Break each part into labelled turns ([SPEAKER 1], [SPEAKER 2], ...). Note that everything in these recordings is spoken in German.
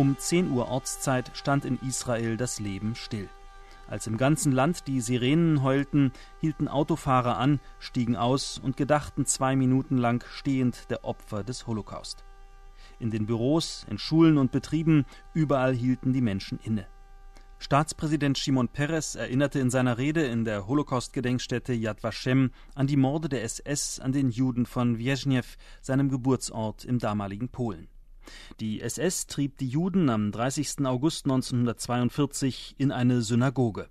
[SPEAKER 1] Um 10 Uhr Ortszeit stand in Israel das Leben still. Als im ganzen Land die Sirenen heulten, hielten Autofahrer an, stiegen aus und gedachten zwei Minuten lang stehend der Opfer des Holocaust. In den Büros, in Schulen und Betrieben, überall hielten die Menschen inne. Staatspräsident Shimon Peres erinnerte in seiner Rede in der Holocaust-Gedenkstätte Yad Vashem an die Morde der SS an den Juden von Wierzgniew, seinem Geburtsort im damaligen Polen. Die SS trieb die Juden am 30. August 1942 in eine Synagoge.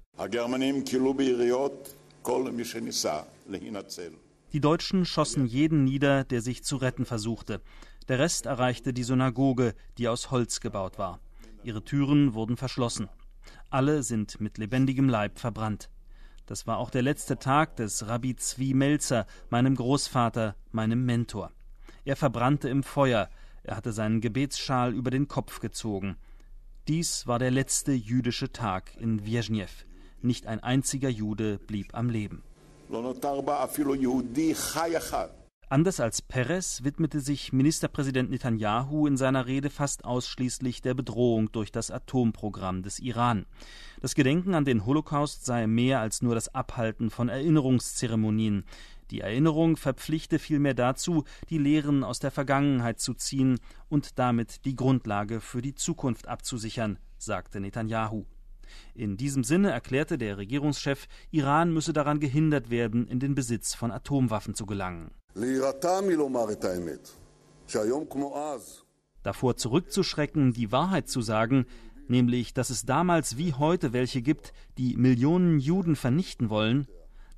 [SPEAKER 1] Die Deutschen schossen jeden nieder, der sich zu retten versuchte. Der Rest erreichte die Synagoge, die aus Holz gebaut war. Ihre Türen wurden verschlossen. Alle sind mit lebendigem Leib verbrannt. Das war auch der letzte Tag des Rabbi Zvi Melzer, meinem Großvater, meinem Mentor. Er verbrannte im Feuer, er hatte seinen Gebetsschal über den Kopf gezogen. Dies war der letzte jüdische Tag in Wierzniew. Nicht ein einziger Jude blieb am Leben. Anders als Peres widmete sich Ministerpräsident Netanyahu in seiner Rede fast ausschließlich der Bedrohung durch das Atomprogramm des Iran. Das Gedenken an den Holocaust sei mehr als nur das Abhalten von Erinnerungszeremonien. Die Erinnerung verpflichte vielmehr dazu, die Lehren aus der Vergangenheit zu ziehen und damit die Grundlage für die Zukunft abzusichern, sagte Netanyahu. In diesem Sinne erklärte der Regierungschef, Iran müsse daran gehindert werden, in den Besitz von Atomwaffen zu gelangen. Davor zurückzuschrecken, die Wahrheit zu sagen, nämlich dass es damals wie heute welche gibt, die Millionen Juden vernichten wollen,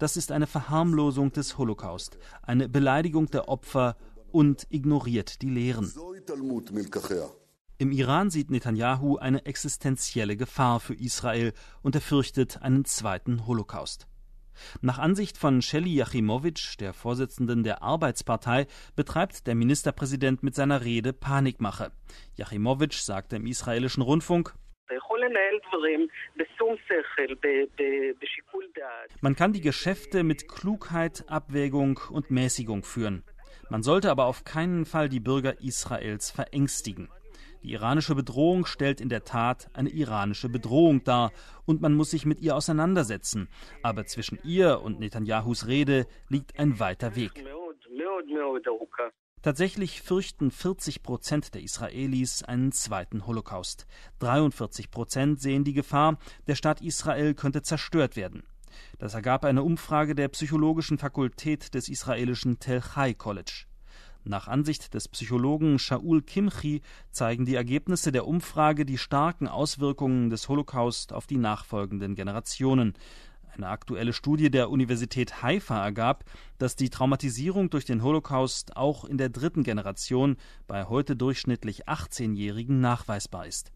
[SPEAKER 1] das ist eine Verharmlosung des Holocaust, eine Beleidigung der Opfer und ignoriert die Lehren. Im Iran sieht Netanyahu eine existenzielle Gefahr für Israel und er fürchtet einen zweiten Holocaust. Nach Ansicht von Shelly Yachimowitsch, der Vorsitzenden der Arbeitspartei, betreibt der Ministerpräsident mit seiner Rede Panikmache. Yachimowitsch sagte im israelischen Rundfunk: אתה יכול לנהל דברים בשום שכל, בשיקול דעת. Man kann die Geschäfte mit Klugheit, Abwägung und Mäßigung führen. Man sollte aber auf keinen Fall die Bürger Israels verängstigen. Die iranische Bedrohung stellt in der Tat eine iranische Bedrohung dar und man muss sich mit ihr auseinandersetzen. Aber zwischen ihr und Netanyahus Rede liegt ein weiter Weg. Tatsächlich fürchten 40 Prozent der Israelis einen zweiten Holocaust. 43 Prozent sehen die Gefahr, der Staat Israel könnte zerstört werden. Das ergab eine Umfrage der Psychologischen Fakultät des israelischen Tel Chai College. Nach Ansicht des Psychologen Shaul Kimchi zeigen die Ergebnisse der Umfrage die starken Auswirkungen des Holocaust auf die nachfolgenden Generationen. Eine aktuelle Studie der Universität Haifa ergab, dass die Traumatisierung durch den Holocaust auch in der dritten Generation bei heute durchschnittlich 18-Jährigen nachweisbar ist.